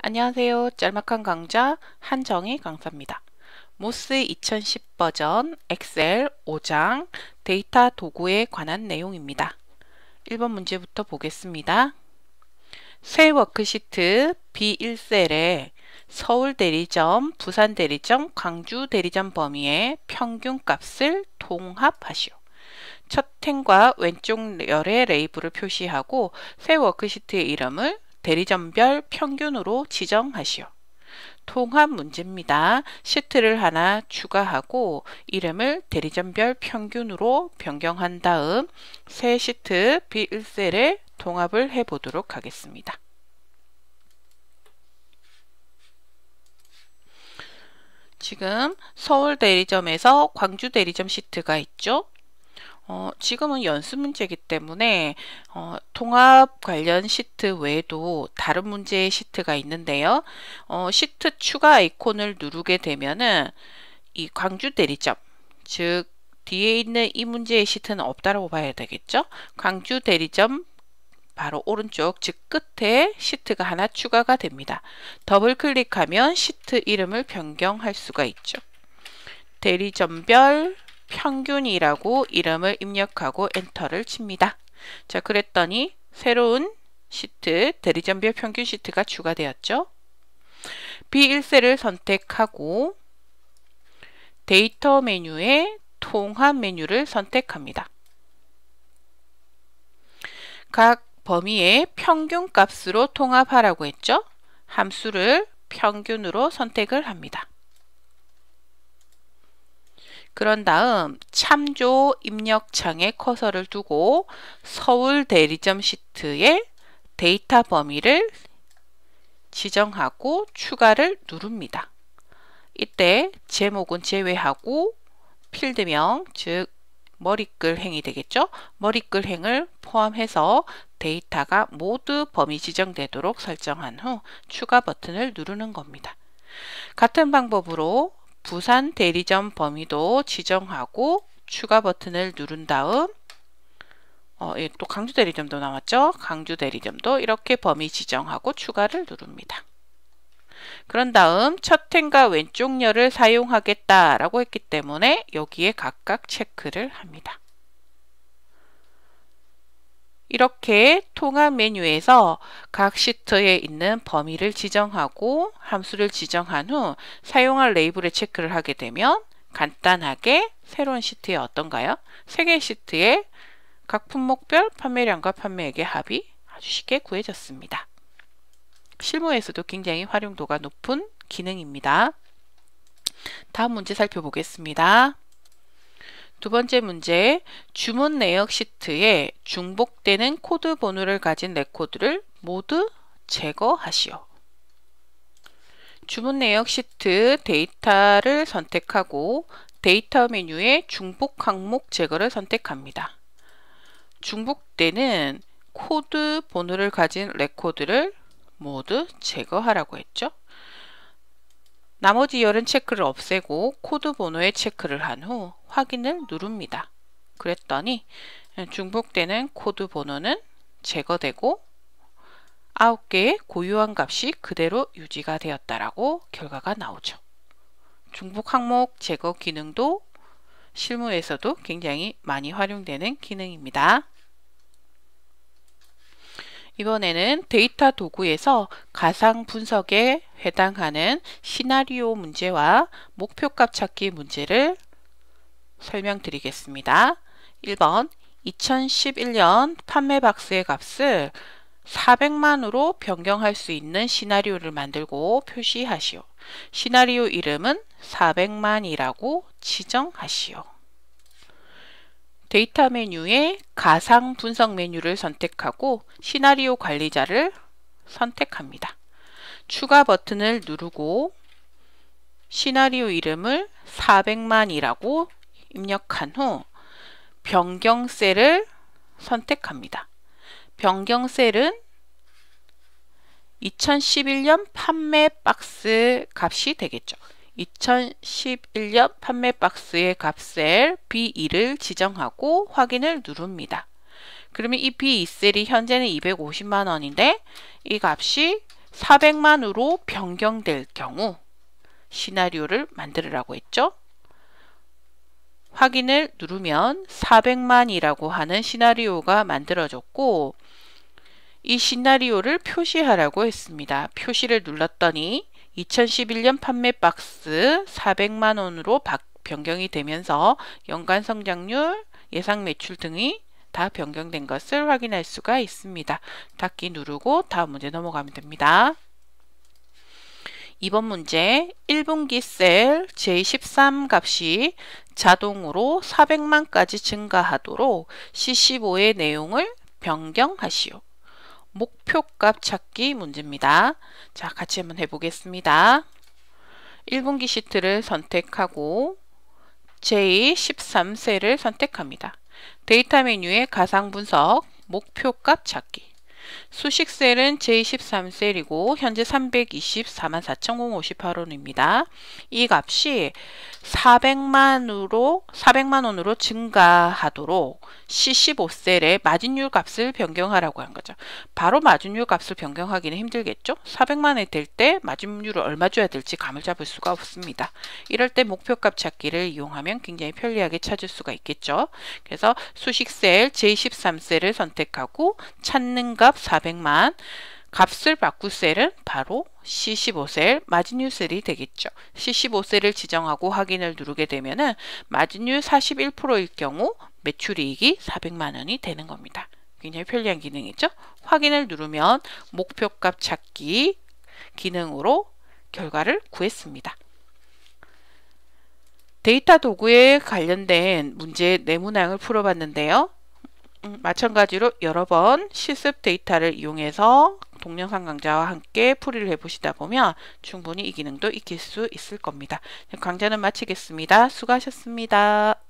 안녕하세요. 짤막한 강좌 한정희 강사입니다. 모스 2010 버전 엑셀 5장 데이터 도구에 관한 내용입니다. 1번 문제부터 보겠습니다. 새 워크시트 B1셀에 서울 대리점, 부산 대리점, 광주 대리점 범위의 평균 값을 통합하시오. 첫 행과 왼쪽 열의 레이블을 표시하고 새 워크시트의 이름을 대리점별 평균으로 지정하시오. 통합 문제입니다. 시트를 하나 추가하고 이름을 대리점별 평균으로 변경한 다음 새 시트 B1셀에 통합을 해 보도록 하겠습니다. 지금 서울 대리점에서 광주 대리점 시트가 있죠. 어, 지금은 연습 문제이기 때문에 어, 통합 관련 시트 외에도 다른 문제의 시트가 있는데요. 어, 시트 추가 아이콘을 누르게 되면은 이 광주 대리점, 즉 뒤에 있는 이 문제의 시트는 없다라고 봐야 되겠죠. 광주 대리점 바로 오른쪽 즉 끝에 시트가 하나 추가가 됩니다. 더블 클릭하면 시트 이름을 변경할 수가 있죠. 대리점별 평균이라고 이름을 입력하고 엔터를 칩니다. 자, 그랬더니 새로운 시트, 대리점별 평균 시트가 추가되었죠. b 1세를 선택하고 데이터 메뉴에 통합 메뉴를 선택합니다. 각 범위의 평균 값으로 통합하라고 했죠. 함수를 평균으로 선택을 합니다. 그런 다음 참조 입력창에 커서를 두고 서울 대리점 시트에 데이터 범위를 지정하고 추가를 누릅니다. 이때 제목은 제외하고 필드명 즉 머리글 행이 되겠죠? 머리글 행을 포함해서 데이터가 모두 범위 지정되도록 설정한 후 추가 버튼을 누르는 겁니다. 같은 방법으로 부산 대리점 범위도 지정하고 추가 버튼을 누른 다음 어, 예, 또 강주 대리점도 나왔죠 강주 대리점도 이렇게 범위 지정하고 추가를 누릅니다. 그런 다음 첫 행과 왼쪽 열을 사용하겠다라고 했기 때문에 여기에 각각 체크를 합니다. 이렇게 통합 메뉴에서 각 시트에 있는 범위를 지정하고 함수를 지정한 후 사용할 레이블에 체크를 하게 되면 간단하게 새로운 시트에 어떤가요? 3개 시트에 각 품목별 판매량과 판매액의 합이 아주 쉽게 구해졌습니다. 실무에서도 굉장히 활용도가 높은 기능입니다. 다음 문제 살펴보겠습니다. 두 번째 문제, 주문 내역 시트에 중복되는 코드 번호를 가진 레코드를 모두 제거하시오. 주문 내역 시트 데이터를 선택하고 데이터 메뉴에 중복 항목 제거를 선택합니다. 중복되는 코드 번호를 가진 레코드를 모두 제거하라고 했죠. 나머지 열은 체크를 없애고 코드 번호에 체크를 한후 확인을 누릅니다. 그랬더니 중복되는 코드 번호는 제거되고 9개의 고유한 값이 그대로 유지가 되었다라고 결과가 나오죠. 중복 항목 제거 기능도 실무에서도 굉장히 많이 활용되는 기능입니다. 이번에는 데이터 도구에서 가상 분석에 해당하는 시나리오 문제와 목표값 찾기 문제를 설명드리겠습니다. 1번 2011년 판매 박스의 값을 400만으로 변경할 수 있는 시나리오를 만들고 표시하시오. 시나리오 이름은 400만이라고 지정하시오. 데이터 메뉴의 가상 분석 메뉴를 선택하고 시나리오 관리자를 선택합니다. 추가 버튼을 누르고 시나리오 이름을 400만이라고 입력한 후 변경 셀을 선택합니다. 변경 셀은 2011년 판매 박스 값이 되겠죠. 2011년 판매 박스의 값 셀 B2를 지정하고 확인을 누릅니다. 그러면 이 B2셀이 현재는 250만원인데 이 값이 400만으로 변경될 경우 시나리오를 만들으라고 했죠. 확인을 누르면 400만이라고 하는 시나리오가 만들어졌고 이 시나리오를 표시하라고 했습니다. 표시를 눌렀더니 2011년 판매 박스 400만 원으로 변경이 되면서 연간 성장률, 예상 매출 등이 다 변경된 것을 확인할 수가 있습니다. 닫기 누르고 다음 문제 넘어가면 됩니다. 2번 문제 1분기 셀 J13 값이 자동으로 400만까지 증가하도록 C15의 내용을 변경하시오. 목표값 찾기 문제입니다. 자, 같이 한번 해보겠습니다. 1분기 시트를 선택하고 J13셀을 선택합니다. 데이터 메뉴의 가상 분석, 목표값 찾기. 수식셀은 J13셀이고 현재 324만 4,058원입니다. 이 값이 400만으로 400만 원으로 증가하도록 C15셀의 마진율 값을 변경하라고 한 거죠. 바로 마진율 값을 변경하기는 힘들겠죠. 400만에 될 때 마진율을 얼마 줘야 될지 감을 잡을 수가 없습니다. 이럴 때 목표값 찾기를 이용하면 굉장히 편리하게 찾을 수가 있겠죠. 그래서 수식셀 J13셀을 선택하고 찾는 값 400만 값을 바꿀 셀은 바로 C15셀 마진율 셀이 되겠죠. C15셀을 지정하고 확인을 누르게 되면 은 마진율 41%일 경우 매출이익이 400만 원이 되는 겁니다. 굉장히 편리한 기능이죠. 확인을 누르면 목표값 찾기 기능으로 결과를 구했습니다. 데이터 도구에 관련된 문제 네모항을 풀어봤는데요. 음, 마찬가지로 여러 번 실습 데이터를 이용해서 동영상 강좌와 함께 풀이를 해보시다 보면 충분히 이 기능도 익힐 수 있을 겁니다. 강좌는 마치겠습니다. 수고하셨습니다.